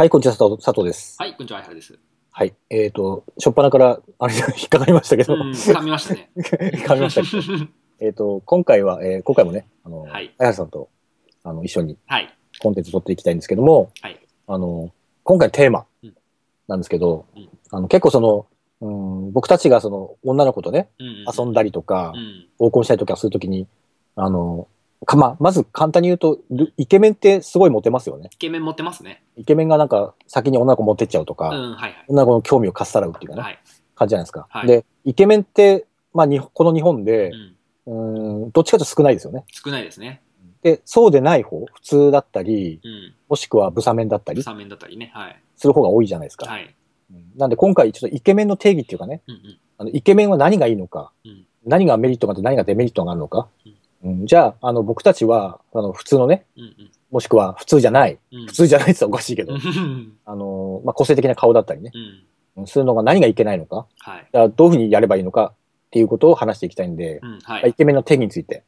はい、こんにちは、佐藤佐藤です。はい、こんにちは、相原です。はい。えっ、ー、と、初っ端から、あれ、引っかかりましたけど。噛みましたね。噛みましたけど。えっと、今回は、えー、今回もね、あの、はい、さんと、あの、一緒に、はい。コンテンツ撮っていきたいんですけども、はい。あの、今回テーマ、なんですけど、うん、あの、結構その、うん、僕たちがその、女の子とね、うんうん、遊んだりとか、うん、合コンしたりとかするときに、あの、かまあ、まず簡単に言うと、イケメンってすごいモテますよね。イケメンモテますね。イケメンがなんか先に女の子モテっちゃうとか、うん、はいはい。女の子の興味をかっさらうっていうかね、はい、感じじゃないですか。はい、で、イケメンって、まあに、この日本で、うん、うんどっちかと少ないですよね。少ないですね。で、そうでない方、普通だったり、うん、もしくはブサメンだったり、ブサメンだったりね、はい。する方が多いじゃないですか。はい。なんで今回ちょっとイケメンの定義っていうかね、うんうん、あのイケメンは何がいいのか、うん、何がメリットがあって何がデメリットがあるのか、うんうん、じゃあ、あの、僕たちは、あの、普通のね、うんうん、もしくは普通じゃない、うん、普通じゃないっておかしいけど、あの、まあ、個性的な顔だったりね、うん、そういうのが何がいけないのか、はい、あどういうふうにやればいいのかっていうことを話していきたいんで、うんはい、イケメンの定義について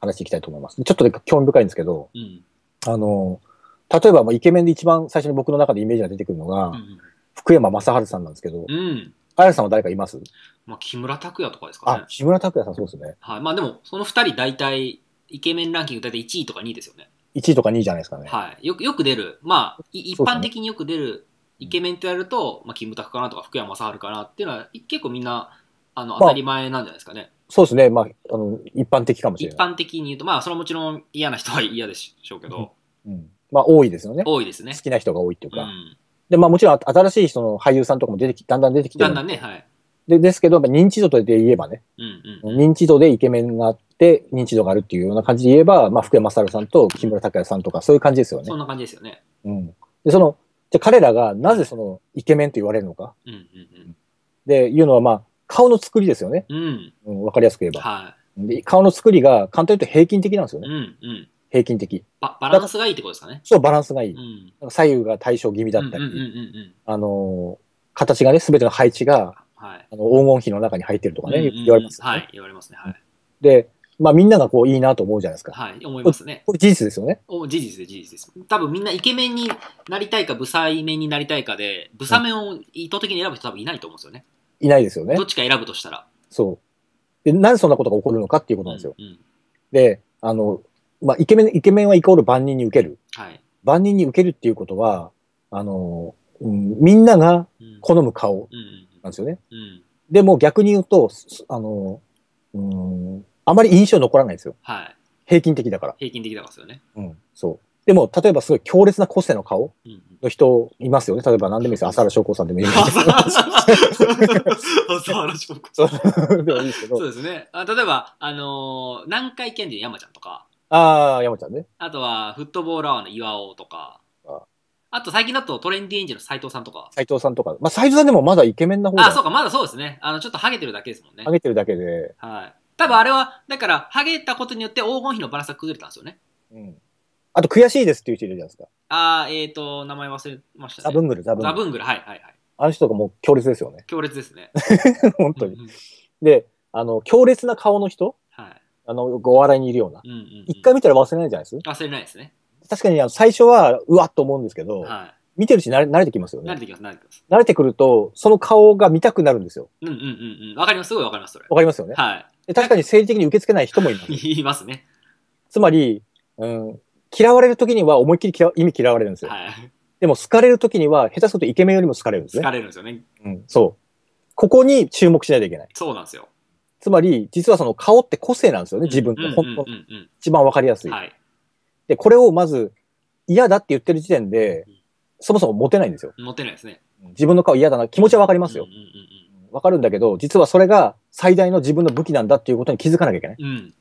話していきたいと思います。はい、ちょっと興味深いんですけど、うん、あの、例えば、イケメンで一番最初に僕の中でイメージが出てくるのが、うんうん、福山雅治さんなんですけど、うん、あやさんは誰かいますまあ、木村拓哉とかですかね。あ、木村拓哉さんそうですね。はい。まあでも、その2人大体、イケメンランキング大体1位とか2位ですよね。1位とか2位じゃないですかね。はい。よく、よく出る。まあ、一般的によく出るイケメンってやると、ね、まあ、キム拓かなとか福山雅治かなっていうのは、結構みんな、あの、当たり前なんじゃないですかね。まあ、そうですね。まあ、あの、一般的かもしれない。一般的に言うと、まあ、それはもちろん嫌な人は嫌でしょうけど。うん。うん、まあ、多いですよね。多いですね。好きな人が多いっていうか。うんで、まあもちろん新しい人の俳優さんとかも出てき、だんだん出てきてだんだんね、はい。でですけど、認知度で言えばね、うんうん、認知度でイケメンがあって、認知度があるっていうような感じで言えば、まあ、福山雅治さんと木村拓哉さんとか、そういう感じですよね。そんな感じですよね。うん、で、その、じゃ彼らがなぜそのイケメンと言われるのか、うんうんうん、で、いうのは、まあ、顔の作りですよね。うん。わ、うん、かりやすく言えば。はい、で。顔の作りが、簡単に言うと平均的なんですよね。うんうん平均的。ババランスがいいってことですかね。そう、バランスがいい。うん、左右が対称気味だったり、あの、形がね、すべての配置が、はい、あの黄金比の中に入ってるとかね、うんうんうん、言われますね、はい、言われますね。はい。で、まあみんながこういいなと思うじゃないですか。はい、思いますね。これ事実ですよね。お事実です、事実です。多分みんなイケメンになりたいか、ブサイメンになりたいかで、ブサメンを意図的に選ぶ人多分いないと思うんですよね。いないですよね。どっちか選ぶとしたら。そう。で、なぜそんなことが起こるのかっていうことなんですよ。うんうん、で、あの、まあ、イケメン、イケメンはイコール万人に受ける。はい、万人に受けるっていうことは、あの、うん、みんなが好む顔なんですよね。うんでも逆に言うと、あの、うん、あまり印象残らないですよ。はい。平均的だから。平均的だからですよね。うん、そう。でも、例えばすごい強烈な個性の顔の人いますよね。例えば何でもいいですよ。浅原翔子さんでもいいです。浅原翔子さん。そう ですね。あ例えば、あのー、南海県ャ山ちゃんとか。ああ、山ちゃんね。あとは、フットボールアワーの岩尾とか。あと、最近だとトレンディエンジェルの斎藤さんとか。斎藤さんとか。まあ、斎藤さんでもまだイケメンな方あ、そうか、まだそうですね。あの、ちょっとハゲてるだけですもんね。ハゲてるだけで。はい。多分あれは、だから、ハゲたことによって黄金比のバランスが崩れたんですよね。うん。あと、悔しいですっていう人いるじゃないですか。ああ、えっ、ー、と、名前忘れましたね。ザブングル、ザブングル。ザブングル、はい、はい、はい。あの人とかもう強烈ですよね。強烈ですね。本当に。で、あの、強烈な顔の人あの、お笑いにいるような。一、うんうん回見たら忘れないじゃないですか。忘れないですね。確かにあの最初は、うわっと思うんですけど、はい、見てるうちに慣れてきますよね。慣れてきます、慣れてきます。慣れてくると、その顔が見たくなるんですよ。うんうんうんうん。わかります、すごいわかります、それ。わかりますよね。はい。確かに生理的に受け付けない人もいます。いますね。つまり、うん、嫌われる時には思いっきり嫌意味嫌われるんですよ。はい。でも好かれる時には、下手するとイケメンよりも好かれるんですね。好かれるんですよね。うん、そう。ここに注目しないといけない。そうなんですよ。つまり、実はその顔って個性なんですよね、自分の。本当、一番わかりやすい。はい、で、これをまず、嫌だって言ってる時点で、そもそも持てないんですよ。持てないですね。自分の顔嫌だな、気持ちはわかりますよ。わかるんだけど、実はそれが最大の自分の武器なんだっていうことに気づかなきゃいけない。うん、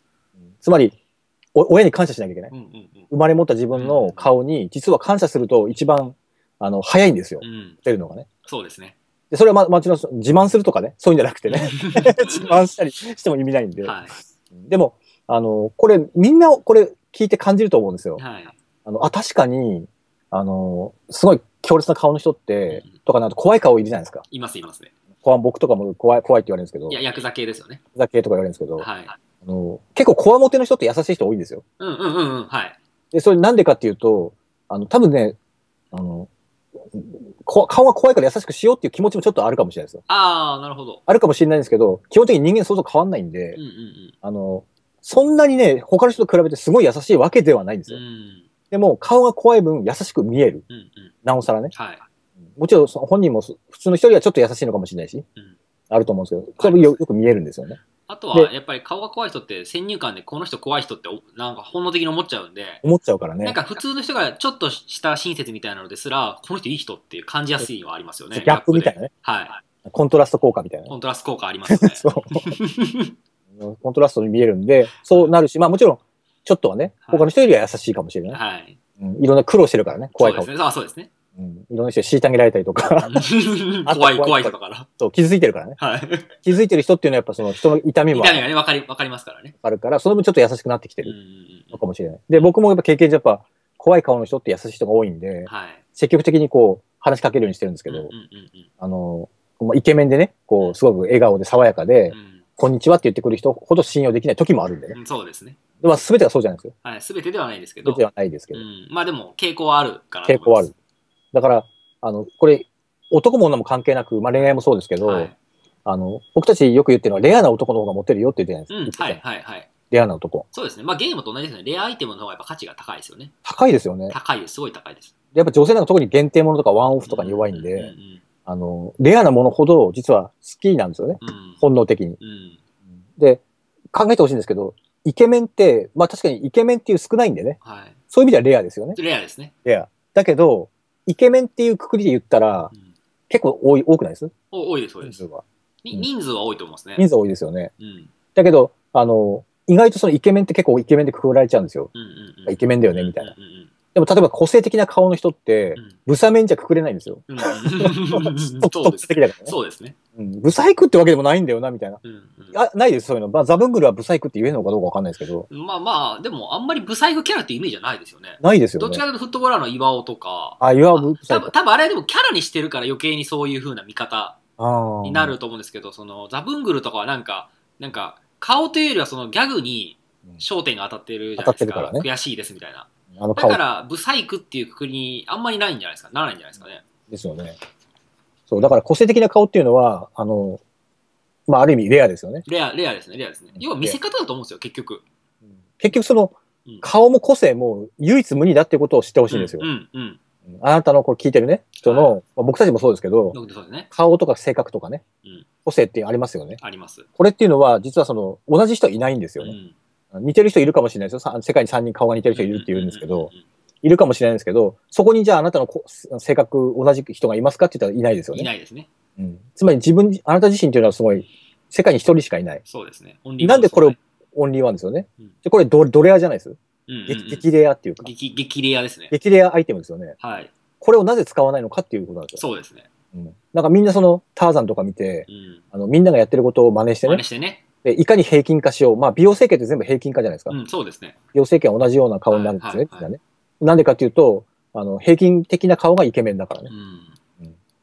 つまり、親に感謝しなきゃいけない。生まれ持った自分の顔に、実は感謝すると一番、あの、早いんですよ。うん、出るのがね。そうですね。でそれは、ま、町の自慢するとかね、そういうんじゃなくてね、自慢したりしても意味ないんで、はい、でも、あの、これ、みんなこれ聞いて感じると思うんですよ。はい、あのあ確かに、あの、すごい強烈な顔の人って、うん、とかなんと怖い顔いるじゃないですか。いますいますね。僕とかも怖い怖いって言われるんですけど。いや、ヤクザ系ですよね。ヤクザ系とか言われるんですけど、はい、あの結構こわもての人って優しい人多いんですよ。うんうんうんうん、はい。で、それなんでかっていうと、あの、多分ね、あの、顔が怖いから優しくしようっていう気持ちもちょっとあるかもしれないですよ。ああ、なるほど。あるかもしれないんですけど、基本的に人間想像変わんないんで、うんうんうん、あの、そんなにね、他の人と比べてすごい優しいわけではないんですよ。うん、でも、顔が怖い分、優しく見える。うんうん、なおさらね。はい、もちろん、本人も普通の人よりはちょっと優しいのかもしれないし、うん、あると思うんですけど、それよく見えるんですよね。あとはやっぱり顔が怖い人って先入観でこの人怖い人ってなんか本能的に思っちゃうんで思っちゃうからねなんか普通の人がちょっとした親切みたいなのですらこの人いい人っていう感じやすいのはありますよねギャップみたいなねはいコントラスト効果みたいなコントラスト効果ありますよね そう コントラストに見えるんでそうなるしまあもちろんちょっとはね、他の人よりは優しいかもしれない、はい、うん、いろんな苦労してるからね怖い顔そうですねあそうですねうん、いろんな人に虐げられたりとか 怖い、怖い人から。そう、傷ついてるからね。はい。気づいてる人っていうのはやっぱその人の痛みも。痛みがね、わかり、わかりますからね。あるから、その分ちょっと優しくなってきてるのかもしれない。で、僕もやっぱ経験上やっぱ、怖い顔の人って優しい人が多いんで、はい、積極的にこう、話しかけるようにしてるんですけど、うんうんうん、あの、イケメンでね、こう、すごく笑顔で爽やかで、うん、こんにちはって言ってくる人ほど信用できない時もあるんでね。うん、そうですね。まあ、全てがそうじゃないですよ。はい、全てではないですけど。全てではないですけど。うん、まあでも、傾向はあるから。傾向はある。だから、あの、これ、男も女も関係なく、まあ、恋愛もそうですけど、はい、あの、僕たちよく言ってるのは、レアな男の方がモテるよって言ってるじゃないですか。うん、はいはいはい。レアな男。そうですね。まあ、ゲームと同じですね。レアアイテムの方がやっぱ価値が高いですよね。高いですよね。高いです。すごい高いです。やっぱ女性なんか特に限定ものとかワンオフとかに弱いんで、うんうんうんうん、あの、レアなものほど実は好きなんですよね。うん、本能的に、うん。で、考えてほしいんですけど、イケメンって、まあ確かにイケメンっていう少ないんでね。はい、そういう意味ではレアですよね。レアですね。レア。だけど、イケメンっていうくくりで言ったら、うん、結構多い多くないですお多いです、多いです。人数は、人数は多いと思いますね。人数多いですよね。うん、だけど、あの、意外とそのイケメンって結構イケメンでくくられちゃうんですよ。イケメンだよね、みたいな。でも例えば個性的な顔の人って、ブサメンじゃくくれないんですよ。そうですね。そうですね。うん、ブサイクってわけでもないんだよな、みたいな。うんうん、あないです、そういうの。まあ、ザブングルはブサイクって言えるのかどうかわかんないですけど。まあまあ、でもあんまりブサイクキャラってイメージはないですよね。ないですよ、ね、どっちかというとフットボーラーの岩尾とか。あ、岩尾ブサイク。多分あれでもキャラにしてるから余計にそういうふうな見方になると思うんですけど、そのザブングルとかはなんか、なんか、顔というよりはそのギャグに焦点が当たってるじゃないですか。かね、悔しいですみたいな。あのだ顔から、ブサイクっていうくくりにあんまりないんじゃないですか。ならないんじゃないですかね。ですよね。そう、だから個性的な顔っていうのは、あの、まあ、ある意味レアですよね。レア、レアですね、レアですね。要は見せ方だと思うんですよ、結局。結局その顔も個性も唯一無二だっていうことを知ってほしいんですよ。うん、うん。あなたのこれ聞いてるね、人の、まあ僕たちもそうですけど、ね。顔とか性格とかね、うん個性ってありますよね。あります。これっていうのは、実はその、同じ人はいないんですよね。ん。似てる人いるかもしれないですよ。世界に3人顔が似てる人いるって言うんですけど、いるかもしれないですけど、そこにじゃああなたの性格同じ人がいますかって言ったらいないですよね。いないですね。うん、つまり自分、あなた自身というのはすごい、世界に一人しかいない。そうですね。オンリーワン、ね、なんでこれをオンリーワンですよね。うん、でこれド、ドレアじゃないです。うんうんうん、激レアっていうか。激激レアですね。激レアアイテムですよね。はい。これをなぜ使わないのかっていうことなんですよ。そうですね。うん、なんかみんなそのターザンとか見て、うん、あのみんながやってることを真似してね。真似してね。いかに平均化しよう、まあ、美容整形って全部平均化じゃないですか、うん、そうですね美容整形は同じような顔になるんですよね、なんでかというとあの平均的な顔がイケメンだからね、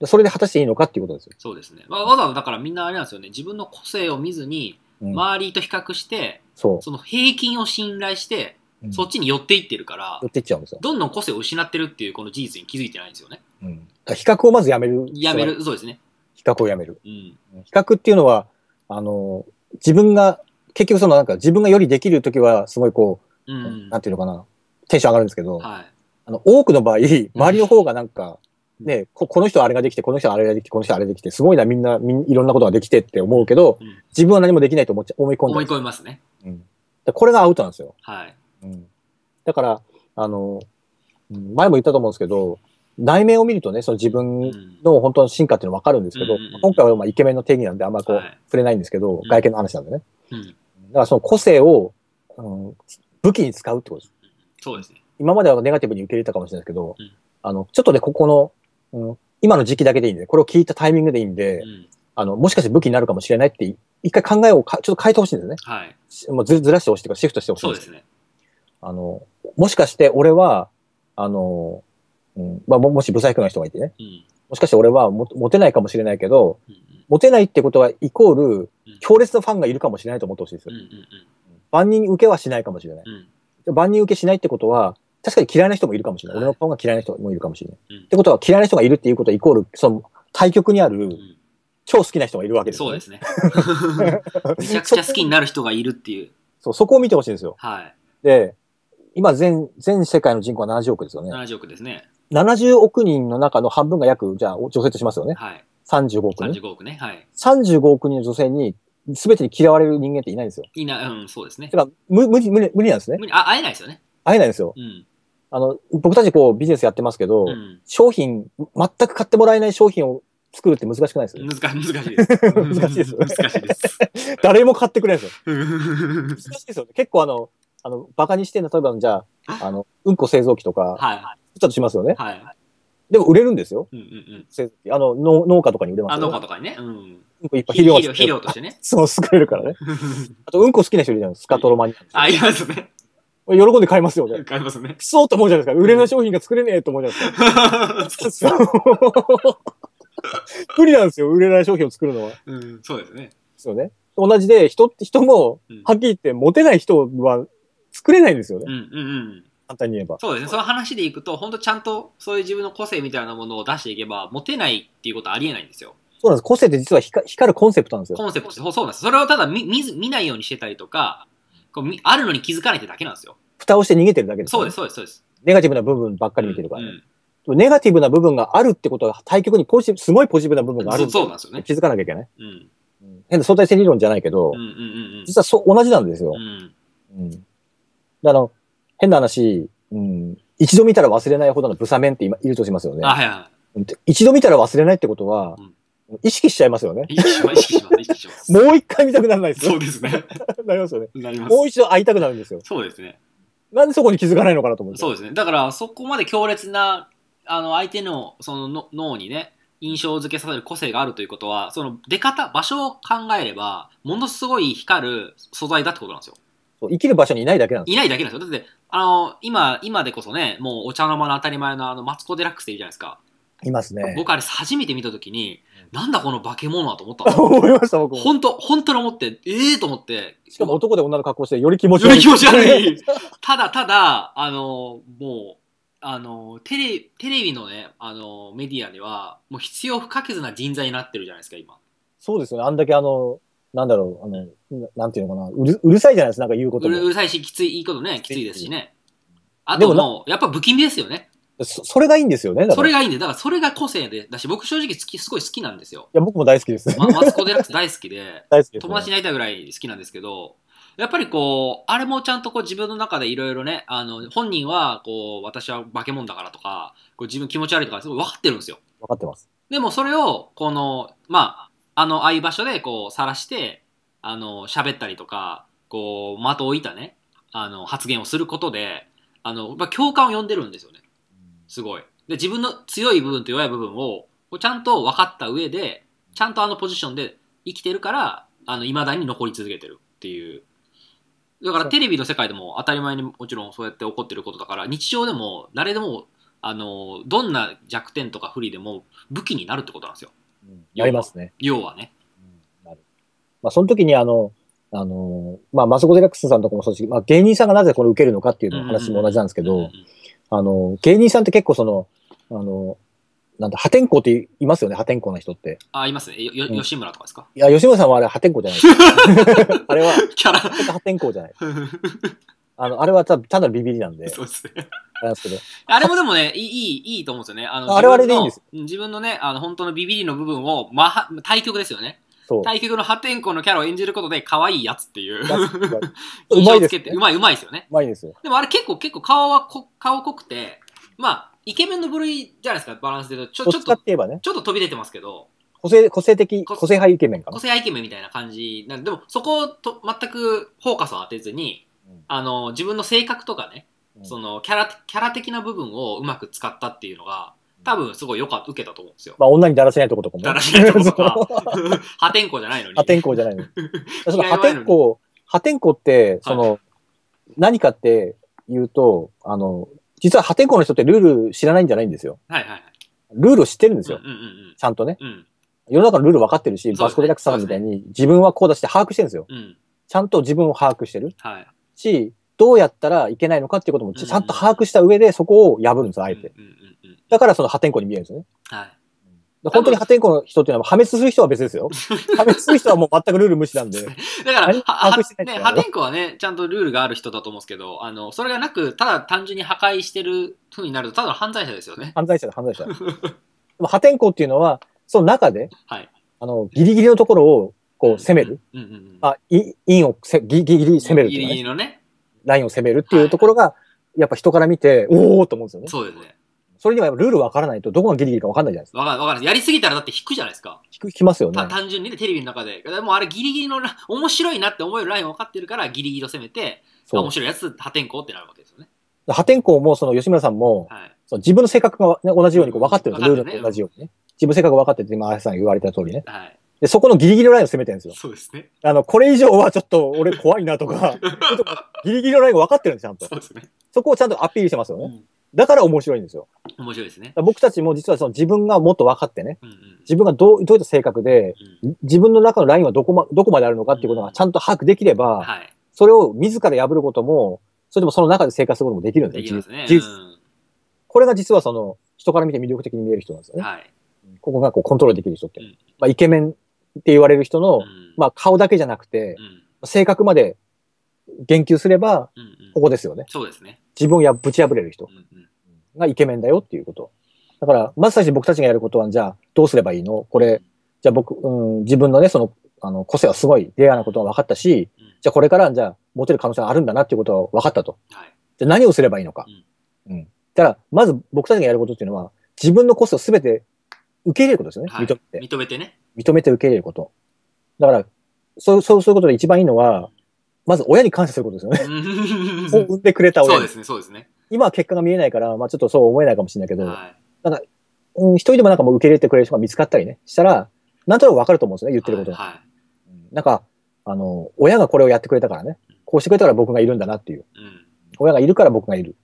うん、それで果たしていいのかっていうことですよそうですね、まあ、わざわざだからみんなあれなんですよね自分の個性を見ずに周りと比較して、その平均を信頼してそっちに寄っていってるから、寄ってっちゃうんですよ。どんどん個性を失ってるっていうこの事実に気づいてないんですよね。うん、比較をまずやめる。やめる、そうですね。比較をやめる。うん、比較っていうのは、あの、自分が、結局そのなんか自分がよりできる時はすごいこう、うん、なんていうのかな、テンション上がるんですけど、はい、あの多くの場合、周りの方がなんか、ね、ここの人あれができて、この人あれができて、この人あれできて、すごいな、みんなみんいろんなことができてって思うけど、うん、自分は何もできないと思っちゃ思い込んで思い込みますね。うん、これがアウトなんですよ。はいうん、だから、あの、前も言ったと思うんですけど、内面を見るとね、その自分の本当の進化っていうの分かるんですけど、うん、今回はまあイケメンの定義なんであんまりこう、はい、触れないんですけど、外見の話なんでね。うん、だからその個性を、うん、武器に使うってことです。そうですね。今まではネガティブに受け入れたかもしれないですけど、うん、あの、ちょっとね、ここの、うん、今の時期だけでいいんで、これを聞いたタイミングでいいんで、うん、あの、もしかして武器になるかもしれないって、一回考えをかちょっと変えてほしいんですね。はい。もうずずらしてほしいとか、シフトしてほしいそうですね。あの、もしかして俺は、あの、まあ、もし不細工な人がいてね、うん、もしかして俺はモテないかもしれないけど、うん、モテないってことはイコール強烈なファンがいるかもしれないと思ってほしいですよ。万人受けはしないかもしれない。万人受けしないってことは、確かに嫌いな人もいるかもしれない。俺のファンが嫌いな人もいるかもしれない。ってことは嫌いな人がいるっていうことはイコール、その対極にある、超好きな人がいるわけです、ね、そうですね。めちゃくちゃ好きになる人がいるっていう。そう、そこを見てほしいんですよ。はい。で、今全、全世界の人口は70億ですよね。70億ですね。70億人の中の半分が約、じゃあ女性としますよね。はい。35億人。35億ね。はい。35億人の女性に、すべてに嫌われる人間っていないんですよ。いない、うん、そうですね。だから無理無理無理なんですね。無理あ、会えないですよね。会えないんですよ。うん。あの、僕たちこうビジネスやってますけど、うん、商品、全く買ってもらえない商品を作るって難しくないです難難しいです。難しいです。難しいです。誰も買ってくれないですよ。難しいですよ、ね。結構あの、あの、バカにしての、例えばじゃあ、あの、うんこ製造機とか、はいはい、ったとしますよね。はい。でも売れるんですよ。うんうんうん。あの、農農家とかに売れます、ね、農家とかにね。うん。うんいっぱい肥料肥料としてね。そう、救えるからね。あと、うんこ好きな人いるじゃないですか、スカトロマニア。あ、いますね。喜んで買いますよね。買いますね。くそうと思うじゃないですか。売れない商品が作れねえと思うじゃないですか。無理なんですよ、売れない商品を作るのは。うん、そうですね。そうね。同じで、人って人も、はっきり言って、モテない人は作れないんですよね。うんうんうん。簡単に言えば。そうですね。その話でいくと、本当ちゃんとそういう自分の個性みたいなものを出していけば、モテないっていうことはありえないんですよ。そうなんです。個性って実は光るコンセプトなんですよ。コンセプト、そうなんです。それをただ見見見ないようにしてたりとか、こうあるのに気づかないってだけなんですよ。蓋をして逃げてるだけです、ね、そうです、そうです、そうです。ネガティブな部分ばっかり見てるから、ね、うんうん、ネガティブな部分があるってことは、対極にポジすごいポジティブな部分があるそうなんですよね。気づかなきゃいけない。うん、変な相対性理論じゃないけど、うんうんうんうん、実はそう同じなんですよ。うん、うん、あの変な話、うん、一度見たら忘れないほどのブサメンって今いるとしますよね。あ、はいはい。一度見たら忘れないってことは、うん、意識しちゃいますよね。意識します、意識します、もう一回見たくならないですよ。そうですね。なりますよね。なります。もう一度会いたくなるんですよ。そうですね。なんでそこに気づかないのかなと思って。そうですね。だから、そこまで強烈な、あの、相手の、そのの脳にね、印象付けさせる個性があるということは、その出方、場所を考えれば、ものすごい光る素材だってことなんですよ。そう生きる場所にいないだけなんですいないだけなんですよ。だって、あの、今、今でこそね、もうお茶の間の当たり前のあの、マツコ・デラックスいるじゃないですか。いますね。僕あれ初めて見たときに、なんだこの化け物はと思ったんですよ。思いました、僕本当本当に思って、ええと思って、しかも男で女の格好して、より気持ちよ悪りい。気持ち悪い。ただただ、あの、もう、あの、テレ、テレビのね、あの、メディアでは、もう必要不可欠な人材になってるじゃないですか、今。そうですよね。あんだけあの、なんだろう、あの、なんていうのかな、うるうるさいじゃないですか、なんか言うことうるうるさいし、きつい、いいことね、きついですしね。あともう、やっぱ不気味ですよね。そそれがいいんですよね、それがいいんで、だからそれが個性で、だし、僕正直好き、すごい好きなんですよ。いや、僕も大好きです。ま、マツコ・デラックス大好きで、大好きです、友達になりたいぐらい好きなんですけど、やっぱりこう、あれもちゃんとこう自分の中でいろいろね、あの、本人はこう、私は化け物だからとか、こう自分気持ち悪いとか、すごい分かってるんですよ。分かってます。でもそれを、この、まあ、あの、ああいう場所でこう、晒して、あの、喋ったりとか、こう、的を置いたね、あの、発言をすることで、あの、まあ、共感を呼んでるんですよね。すごい。で、自分の強い部分と弱い部分を、ちゃんと分かった上で、ちゃんとあのポジションで生きてるから、あの、未だに残り続けてるっていう。だからテレビの世界でも当たり前にもちろんそうやって起こってることだから、日常でも誰でも、あの、どんな弱点とか不利でも武器になるってことなんですよ。うん、ありますね。要はね。なるまあ、その時にあの、あの、まあ、マスコ・デラックスさんとかもそうですし、まあ、芸人さんがなぜこれ受けるのかっていう話も同じなんですけど、あの、芸人さんって結構その、あの、なんだ、破天荒っていますよね、破天荒な人って。あ、いますね。よ、吉村とかですか、いや、吉村さんはあれ破天荒じゃないです。あれは、キャラ。破天荒じゃない。あの、あれはたただビビりなんで。そうですね。あれですけど。あれもでもね、いい、いいと思うんですよね。あの、あれはあれでいいんです自分のね、あの、本当のビビりの部分を、まは、対局ですよね。対局の破天荒のキャラを演じることで、可愛いやつっていう。うまいです、ね。うまい、うまいですよね。うまいですよ。でもあれ結構、結構顔はこ、顔濃くて、まあ、イケメンの部類じゃないですか、バランスでちょ、ちょっと、ね、ちょっと飛び出てますけど。個性、個性的、個性派イケメンかな。個性派イケメンみたいな感じなんで、でもそこをと全くフォーカスを当てずに、うん、あの、自分の性格とかね、そのキャラ、キャラ的な部分をうまく使ったっていうのが、多分すごいよかった、受けたと思うんですよ。まあ女にだらせないとことかも、だらせないとことか。破天荒じゃないのに。破天荒じゃないのに。そ の破天荒、破天荒って、その、はい、何かって言うと、あの、実は破天荒の人ってルール知らないんじゃないんですよ。はいはいはい。ルールを知ってるんですよ。うんうんうん、ちゃんとね、うん。世の中のルール分かってるし、ね、バスコ・デラックスさんみたいに、ね、自分はこうだして把握してるんですよ、うん。ちゃんと自分を把握してる。はい、し、どうやったらいけないのかっていうこともちゃんと把握した上で、そこを破るんですあえて。だからその破天荒に見えるんですね。はい。本当に破天荒の人っていうのは破滅する人は別ですよ。破滅する人はもう全くルール無視なんで。だから、ね、破天荒はね、ちゃんとルールがある人だと思うんですけど、あの、それがなく、ただ単純に破壊してるふうになると、ただの犯罪者ですよね。犯罪者だ、犯罪者。破天荒っていうのは、その中で、はい、あの、ギリギリのところを、こう、攻める。うんうんあ、い、陰をせギリギリ攻める、ギリギリのね。ラインを攻めるっていうところが、やっぱ人から見て、おおと思うんですよね。そうですね。それにはルール分からないと、どこがギリギリか分かんないじゃないですか。分かんない、分かやりすぎたらだって引くじゃないですか。引く、引きますよね。単純にね、テレビの中で。でもあれギリギリの、面白いなって思えるライン分かってるから、ギリギリを攻めて、面白いやつ、破天荒ってなるわけですよね。破天荒も、その吉村さんも、はい、その自分の性格が、ね、同じようにこう分かってるんです、ね、ルールと同じようにね。自分性格分かってて、今、あやさん言われた通りね。はい。で、そこのギリギリのラインを攻めてるんですよ。そうですね。あの、これ以上はちょっと俺怖いなとか、とギリギリのラインが分かってるんです、ちゃんと。そうですね。そこをちゃんとアピールしてますよね。うん、だから面白いんですよ。面白いですね。僕たちも実はその自分がもっと分かってね、うんうん、自分がどうどういった性格で、うん、自分の中のラインはどこまどこまであるのかっていうことがちゃんと把握できれば、うん、はい、それを自ら破ることも、それでもその中で生活することもできるんですよ。できますね。これが実はその、人から見て魅力的に見える人なんですよね。はい。ここがこうコントロールできる人って。まあ、イケメンって言われる人の、まあ顔だけじゃなくて、性格まで言及すれば、ここですよね。そうですね。自分をやぶち破れる人がイケメンだよっていうこと。だから、まず最初に僕たちがやることは、じゃあどうすればいいのこれ、じゃあ僕、うん、自分のね、その、あの、個性はすごいレアなことが分かったし、じゃあこれから、じゃあ、持てる可能性があるんだなっていうことは分かったと。はい、じゃあ何をすればいいのか。うん。だから、まず僕たちがやることっていうのは、自分の個性をすべて受け入れることですよね。はい、認めて。認めてね。認めて受け入れること。だから、そう、そうそういうことで一番いいのは、まず親に感謝することですよね。そう産んでくれた親。そうですね、そうですね。今は結果が見えないから、まあちょっとそう思えないかもしれないけど、はい、なんか、うん、一人でもなんかもう受け入れてくれる人が見つかったりね、したら、なんとなくわかると思うんですよね、言ってること、はいはい、なんか、あの、親がこれをやってくれたからね、こうしてくれたから僕がいるんだなっていう。うん、親がいるから僕がいる。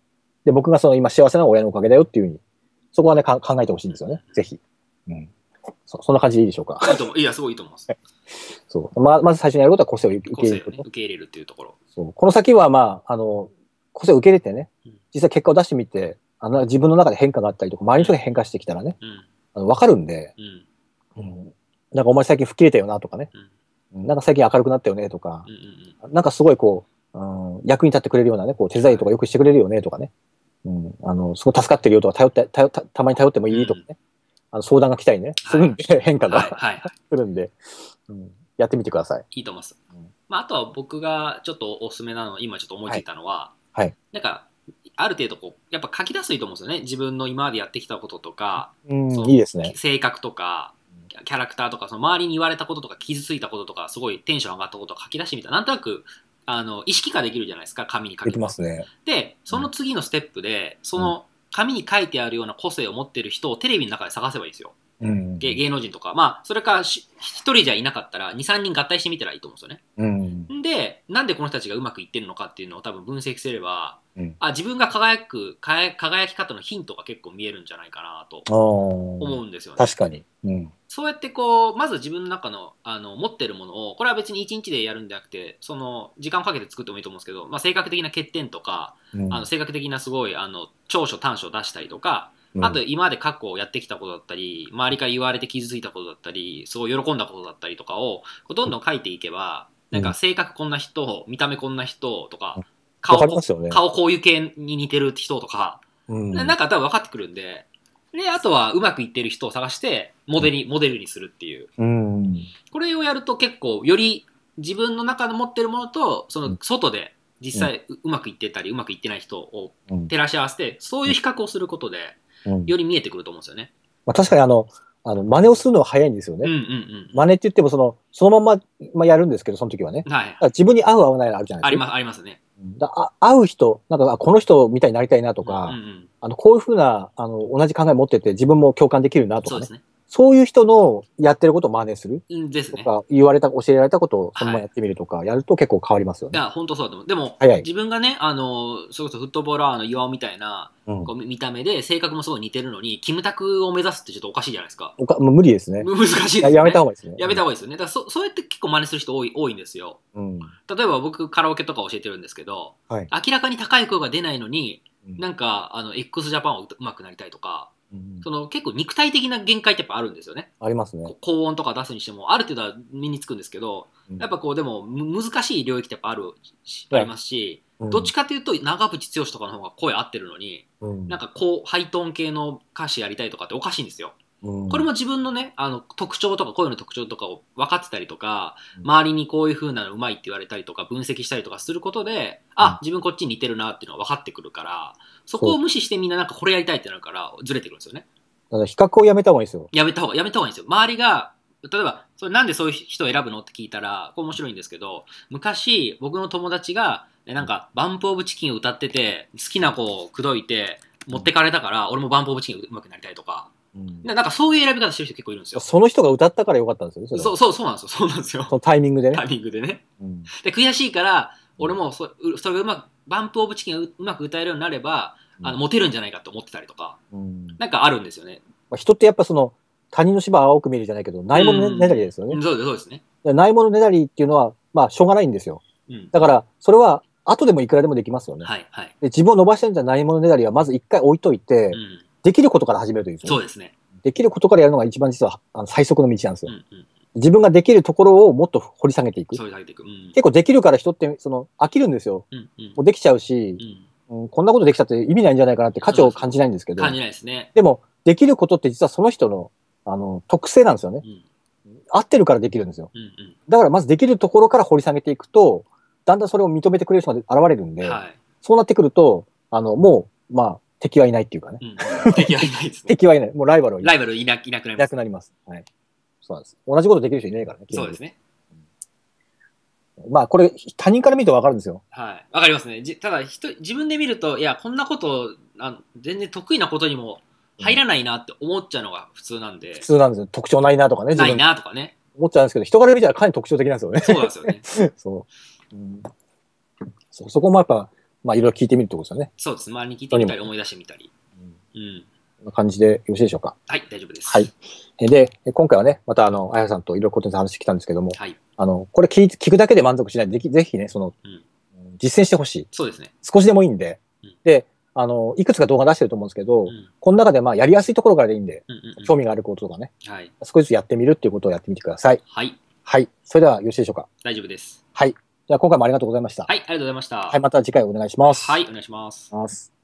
で、僕がその今幸せな親のおかげだよっていうふうに、そこはね、考えてほしいんですよね、ぜひ。うんそそんな感じでいいでしょうか。いいと思う。いや、すごいいいと思います。そうまあ、まず最初にやることは個性を受け入れるね、受け入れるっていうところ。そうこの先は、まあ、あの、個性を受け入れてね実際結果を出してみて、あの自分の中で変化があったりとか、周りの人が変化してきたらね、うん。あの分かるんで、うん。うん、なんかお前最近吹っ切れたよなとかね、うんなんか最近明るくなったよねとかう、ん。うん。なんかすごいこう、うん、役に立ってくれるようなね、こう手伝いとかよくしてくれるよねとかね、うん、あの、すごい助かってるよとか、頼って、たたたまに頼ってもいいとかね、あの相談が来たりね、するんで、変化が、はい、来るんで、うん、やってみてください。いいと思います。まあ、あとは僕がちょっとおすすめなの、今ちょっと思いついたのは、はい、なんか、ある程度こう、やっぱ書き出すといいと思うんですよね。自分の今までやってきたこととか、うん、いいですね。性格とか、キャラクターとか、その周りに言われたこととか、傷ついたこととか、すごいテンション上がったことを書き出してみたなんとなく、あの、意識化できるじゃないですか、紙に書きできますね。で、その次のステップで、その、紙に書いてあるような個性を持ってる人をテレビの中で探せばいいですよ。うんうん、芸能人とか、まあ、それか1人じゃいなかったら23人合体してみたらいいと思うんですよね。うんうん、でなんでこの人たちがうまくいってるのかっていうのを多分分析すれば、うん、あ自分が輝く輝き方のヒントが結構見えるんじゃないかなと思うんですよね。確かに、うんそうやってこう、まず自分の中のあの持ってるものを、これは別に一日でやるんじゃなくて、その時間をかけて作ってもいいと思うんですけど、まあ、性格的な欠点とか、うん、あの性格的なすごいあの長所短所を出したりとか、あと今まで過去をやってきたことだったり、周りから言われて傷ついたことだったり、すごい喜んだことだったりとかを、どんどん書いていけば、なんか性格こんな人、見た目こんな人とか、顔、顔こういう系に似てる人とか、なんか多分分かってくるんで、で、あとはうまくいってる人を探して、モデルに、モデルにするっていう。うん、これをやると結構、より自分の中の持ってるものと、その外で実際うまくいってたり、うまくいってない人を照らし合わせて、そういう比較をすることで、より見えてくると思うんですよね。まあ、確かにあの、あの、真似をするのは早いんですよね。うんうんうん、真似って言っても、その、そのまま、まあ、やるんですけど、その時はね。はい、自分に合う合わないのあるじゃないですか。あります、ありますね。だあ会う人、なんかあこの人みたいになりたいなとか、うんうん、あのこういうふうなあの同じ考え持ってて自分も共感できるなとかね。そうですねそういう人のやってることを真似するですね。言われた、教えられたことをそのままやってみるとか、やると結構変わりますよね。はい、いや、本当そうだと思う。でも、はいはい、自分がね、あの、それこそフットボーラーの岩尾みたいな、うん、こう見た目で、性格もすごい似てるのに、キムタクを目指すってちょっとおかしいじゃないですか。おかもう無理ですね。難しいですね。やめた方がいいですね。やめた方がいいですよね。だからそ、そうやって結構真似する人多い多いんですよ。うん、例えば僕、カラオケとか教えてるんですけど、はい、明らかに高い声が出ないのに、なんか、あの、x ジャパンをうまくなりたいとか、その結構肉体的な限界ってやっぱあるんですよね。ありますね。高音とか出すにしても、ある程度は身につくんですけど、うん、やっぱこう、でも難しい領域ってやっぱある、ありますし、うん、どっちかというと長渕剛とかの方が声合ってるのに、うん、なんかこう、ハイトーン系の歌詞やりたいとかっておかしいんですよ。これも自分のね、あの、特徴とか、声の特徴とかを分かってたりとか、周りにこういう風なのうまいって言われたりとか、分析したりとかすることで、あ、自分こっちに似てるなっていうのが分かってくるから、そこを無視してみんななんかこれやりたいってなるから、ずれてくるんですよね。だから比較をやめた方がいいですよ。やめた方が、やめた方がいいんですよ。周りが、例えば、それなんでそういう人を選ぶのって聞いたら、これ面白いんですけど、昔、僕の友達が、なんか、バンプオブチキンを歌ってて、好きな子を口説いて、持ってかれたから、俺もバンプオブチキンうまくなりたいとか、うんなんかそういう選び方してる人結構いるんですよ。その人が歌ったからよかったんですよね、そそうそうそうなんですよ。そうなんですそよ。のタイミングでねタ。イミングでね。うんで悔しいから俺もそそれがうまくバンプ・オブ・チキンがうまく歌えるようになれば、あのモテるんじゃないかと思ってたりとかうんなんかあるんですよね。あ人ってやっぱその、他人の芝を青く見るじゃないけど、ないものねだりですよね。そうですそうですね。ないものねだりっていうのは、まあ、しょうがないんですよ。うん、だから、それは、後でもいくらでもできますよね。はいはい。で自分を伸ばしてるんじゃないものねだりは、まず一回置いといて、うんできることから始めるという、ね、そうですね。できることからやるのが一番実はあの最速の道なんですよ。うんうん自分ができるところをもっと掘り下げていく。いくうん、結構できるから人ってその飽きるんですよ。うんうん、もうできちゃうし、うん、うん、こんなことできたって意味ないんじゃないかなって価値を感じないんですけど。感じないですね。でも、できることって実はその人のあの特性なんですよね、うん、合ってるからできるんですよ、うんうん、だからまずできるところから掘り下げていくと、だんだんそれを認めてくれる人が現れるんで、はい、そうなってくると、あの、もう、まあ、敵はいないっていうかね。うん、敵はいないですね。敵はいない。もうライバルはいなライバルいないなくなりいなくなります。はい。そうなんです。同じことできる人いないからね。そうですね。まあ、これ、他人から見るとわかるんですよ。はい。わかりますね。じただ人、自分で見ると、いや、こんなこと、あの全然得意なことにも入らないなって思っちゃうのが普通なんで普、通なんですよ。特徴ないなとかね。ないなとかね。思っちゃうんですけど、人から見たらかなり特徴的なんですよね。そうなんですよね。そう。うん、そうそこもやっぱ、まあ、いろいろ聞いてみるってことですよね。そうです。周りに聞いてみたり、思い出してみたり。うん。こんな感じでよろしいでしょうか。はい、大丈夫です。はい。で、今回はね、また、あの、あやさんといろいろことに話してきたんですけども、はい、あの、これ聞聞くだけで満足しないで、ぜひね、その、うん、実践してほしい。そうですね。少しでもいいんで、うん、で、あの、いくつか動画出してると思うんですけど、うん、この中でまあやりやすいところからでいいんで、うんうんうん、興味があることとかね、はい、少しずつやってみるっていうことをやってみてください。はい。はい。それではよろしいでしょうか。大丈夫です。はい。じゃあ今回もありがとうございました。はい、ありがとうございました。はい、また次回お願いします。はい、お願いします。